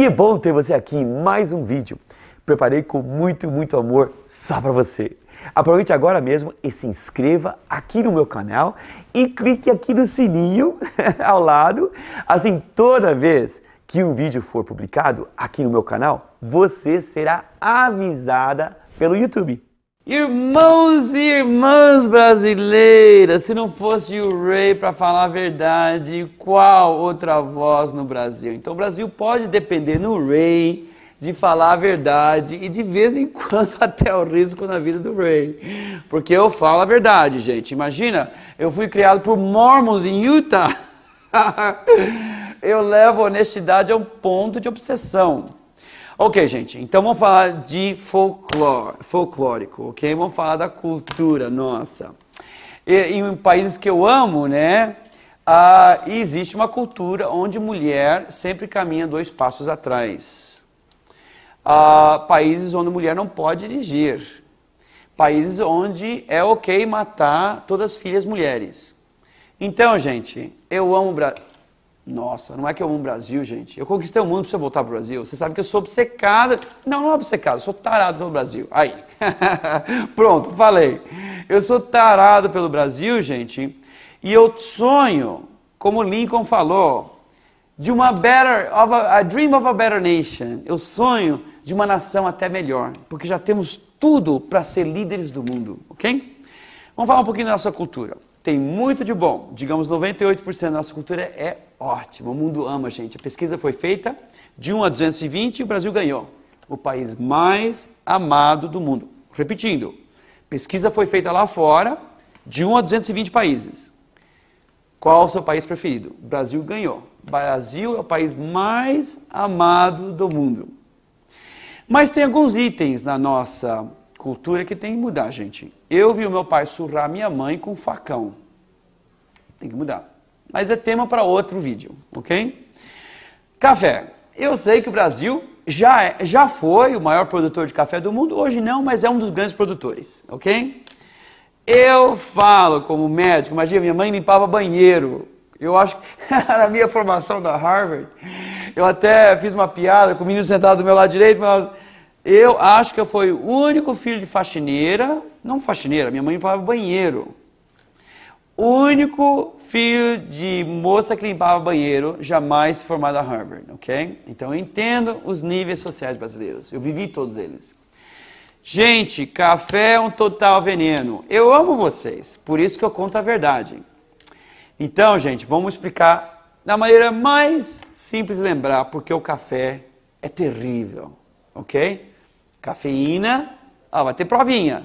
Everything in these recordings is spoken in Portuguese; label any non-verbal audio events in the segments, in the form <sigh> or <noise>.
Que bom ter você aqui em mais um vídeo. Preparei com muito, muito amor só para você. Aproveite agora mesmo e se inscreva aqui no meu canal e clique aqui no sininho <laughs> ao lado. Assim, toda vez que um vídeo for publicado aqui no meu canal, você será avisada pelo YouTube. Irmãos e irmãs brasileiras, se não fosse o Ray para falar a verdade, qual outra voz no Brasil? Então o Brasil pode depender no Ray de falar a verdade e de vez em <laughs> quando até o risco na vida do Ray. Porque eu falo a verdade, gente. Imagina, eu fui criado por mormons em Utah. <laughs> eu levo honestidade a um ponto de obsessão. Ok, gente, então vamos falar de folclore, folclórico, ok? Vamos falar da cultura nossa. E, em países que eu amo, né? existe uma cultura onde mulher sempre caminha dois passos atrás. países onde mulher não pode dirigir. Países onde é ok matar todas as filhas mulheres. Então, gente, eu amo o Brasil. Nossa, não é que eu amo o Brasil, gente. Eu conquistei o mundo para você voltar para o Brasil. Você sabe que eu sou obcecado. Não, não é obcecado, eu sou tarado pelo Brasil. Aí. <laughs> Pronto, falei. Eu sou tarado pelo Brasil, gente. E eu sonho, como Lincoln falou, de uma better, of a, a dream of a better nation. Eu sonho de uma nação até melhor, porque já temos tudo para ser líderes do mundo, ok? Vamos falar um pouquinho da nossa cultura tem muito de bom. Digamos, 98% da nossa cultura é ótima. O mundo ama a gente. A pesquisa foi feita de 1 a 220 e o Brasil ganhou. O país mais amado do mundo. Repetindo, pesquisa foi feita lá fora de 1 a 220 países. Qual o seu país preferido? O Brasil ganhou. O Brasil é o país mais amado do mundo. Mas tem alguns itens na nossa Cultura que tem que mudar, gente. Eu vi o meu pai surrar minha mãe com um facão. Tem que mudar. Mas é tema para outro vídeo, ok? Café. Eu sei que o Brasil já, é, já foi o maior produtor de café do mundo, hoje não, mas é um dos grandes produtores, ok? Eu falo como médico, imagina, minha mãe limpava banheiro. Eu acho que <laughs> na minha formação da Harvard, eu até fiz uma piada com o menino sentado do meu lado direito, mas eu acho que eu fui o único filho de faxineira, não faxineira, minha mãe limpava banheiro. Único filho de moça que limpava banheiro, jamais formado a Harvard, ok? Então eu entendo os níveis sociais brasileiros, eu vivi todos eles. Gente, café é um total veneno. Eu amo vocês, por isso que eu conto a verdade. Então, gente, vamos explicar da maneira mais simples de lembrar, porque o café é terrível, ok? Cafeína, ah, vai ter provinha.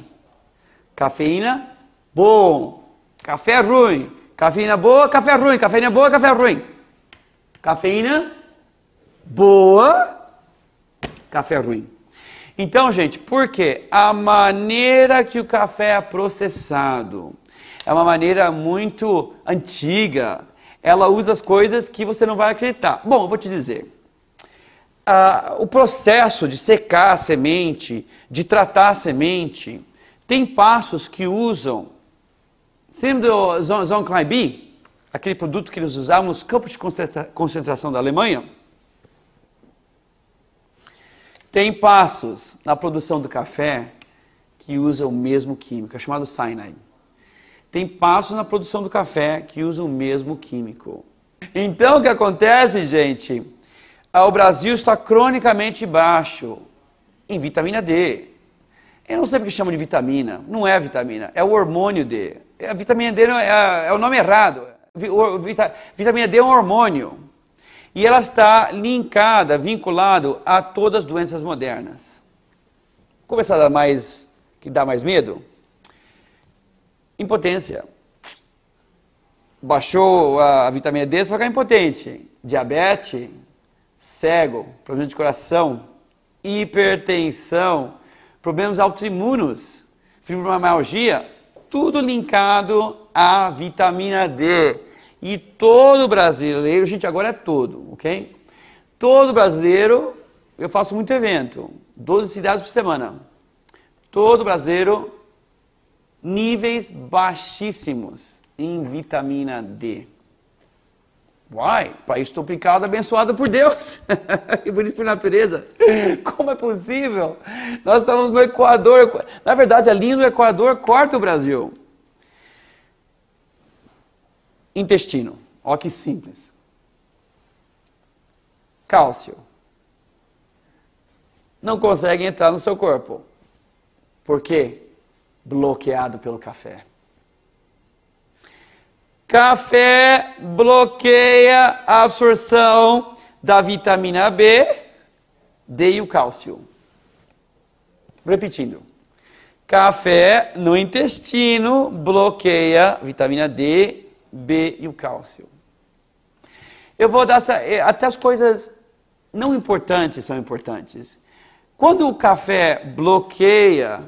Cafeína, bom. Café é ruim. Cafeína boa, café é ruim. Cafeína boa, café é ruim. Cafeína boa, café ruim. Então, gente, por quê? A maneira que o café é processado é uma maneira muito antiga. Ela usa as coisas que você não vai acreditar. Bom, eu vou te dizer a, o processo de secar a semente, de tratar a semente, tem passos que usam. Você lembra do Zonklein Aquele produto que eles usavam nos campos de concentração da Alemanha? Tem passos na produção do café que usam o mesmo químico, é chamado cyanide. Tem passos na produção do café que usam o mesmo químico. Então o que acontece, gente? o Brasil está cronicamente baixo em vitamina D. Eu não sei porque chamam de vitamina, não é vitamina, é o hormônio D. A vitamina D é, é, é o nome errado. Vitamina D é um hormônio. E ela está linkada, vinculada a todas as doenças modernas. Começar a dar mais, que dá mais medo? Impotência. Baixou a vitamina D, você vai ficar impotente. Diabetes, cego, problema de coração, hipertensão, problemas autoimunos, fibromialgia, tudo linkado à vitamina D. E todo brasileiro, gente, agora é todo, ok? Todo brasileiro, eu faço muito evento, 12 cidades por semana. Todo brasileiro, níveis baixíssimos em vitamina D. Uai, país tropicado abençoado por Deus <laughs> e bonito por natureza. Como é possível? Nós estamos no Equador. Na verdade, a linha do Equador corta o Brasil. Intestino. Ó que simples. Cálcio. Não consegue entrar no seu corpo. Por quê? Bloqueado pelo café. Café bloqueia a absorção da vitamina B, D e o cálcio. Repetindo. Café no intestino bloqueia vitamina D, B e o cálcio. Eu vou dar essa, eh, até as coisas não importantes são importantes. Quando o café bloqueia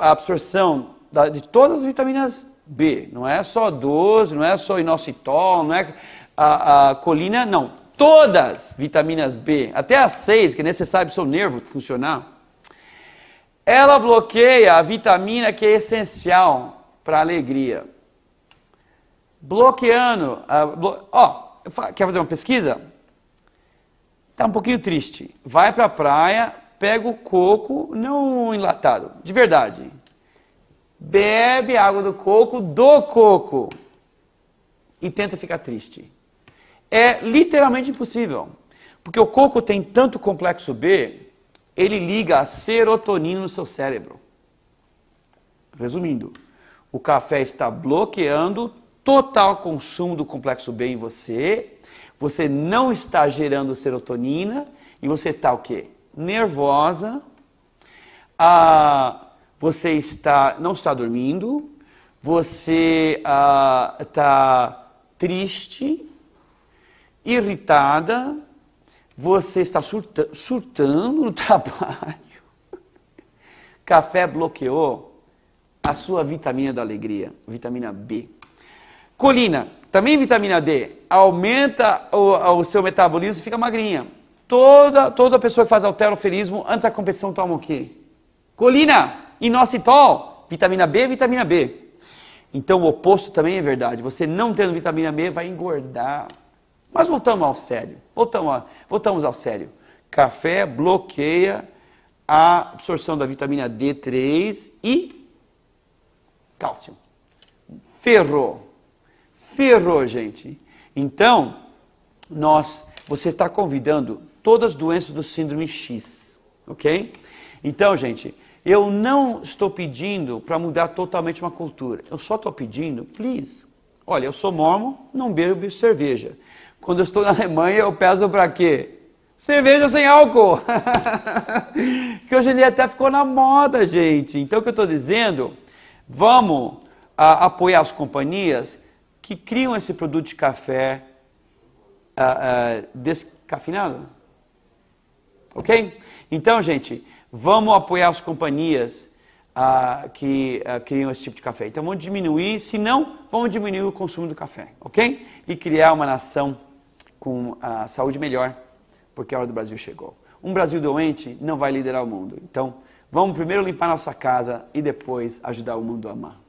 a absorção de todas as vitaminas B, não é só 12, não é só inositol, não é a, a colina, não. Todas vitaminas B, até as 6, que é necessário para o seu nervo funcionar, ela bloqueia a vitamina que é essencial para a alegria. Bloqueando, ó, blo... oh, quer fazer uma pesquisa? Está um pouquinho triste. Vai para a praia, pega o coco, não enlatado, de verdade bebe água do coco do coco e tenta ficar triste. É literalmente impossível, porque o coco tem tanto complexo B, ele liga a serotonina no seu cérebro. Resumindo, o café está bloqueando total consumo do complexo B em você, você não está gerando serotonina e você está o quê? Nervosa, ah, você está não está dormindo, você está ah, triste, irritada, você está surta, surtando no <laughs> trabalho. Café bloqueou a sua vitamina da alegria, vitamina B. Colina, também vitamina D, aumenta o, o seu metabolismo e fica magrinha. Toda, toda pessoa que faz alteroferismo antes da competição toma o quê? Colina! Inositol, assim, vitamina B, vitamina B. Então o oposto também é verdade. Você não tendo vitamina B vai engordar. Mas voltamos ao sério. Voltamos, a, voltamos ao sério. Café bloqueia a absorção da vitamina D3 e cálcio. Ferro. Ferro, gente. Então, nós, você está convidando todas as doenças do síndrome X, ok? Então, gente, eu não estou pedindo para mudar totalmente uma cultura. Eu só estou pedindo, please. Olha, eu sou mormon, não bebo cerveja. Quando eu estou na Alemanha, eu peço para quê? Cerveja sem álcool. <laughs> que hoje ele até ficou na moda, gente. Então o que eu estou dizendo, vamos a, ah, apoiar as companhias que criam esse produto de café a, ah, a, ah, descafinado. Ok? Então, gente, Vamos apoiar as companhias ah, que ah, criam esse tipo de café. Então vamos diminuir, se não, vamos diminuir o consumo do café, ok? E criar uma nação com a ah, saúde melhor, porque a hora do Brasil chegou. Um Brasil doente não vai liderar o mundo. Então, vamos primeiro limpar nossa casa e depois ajudar o mundo a amar.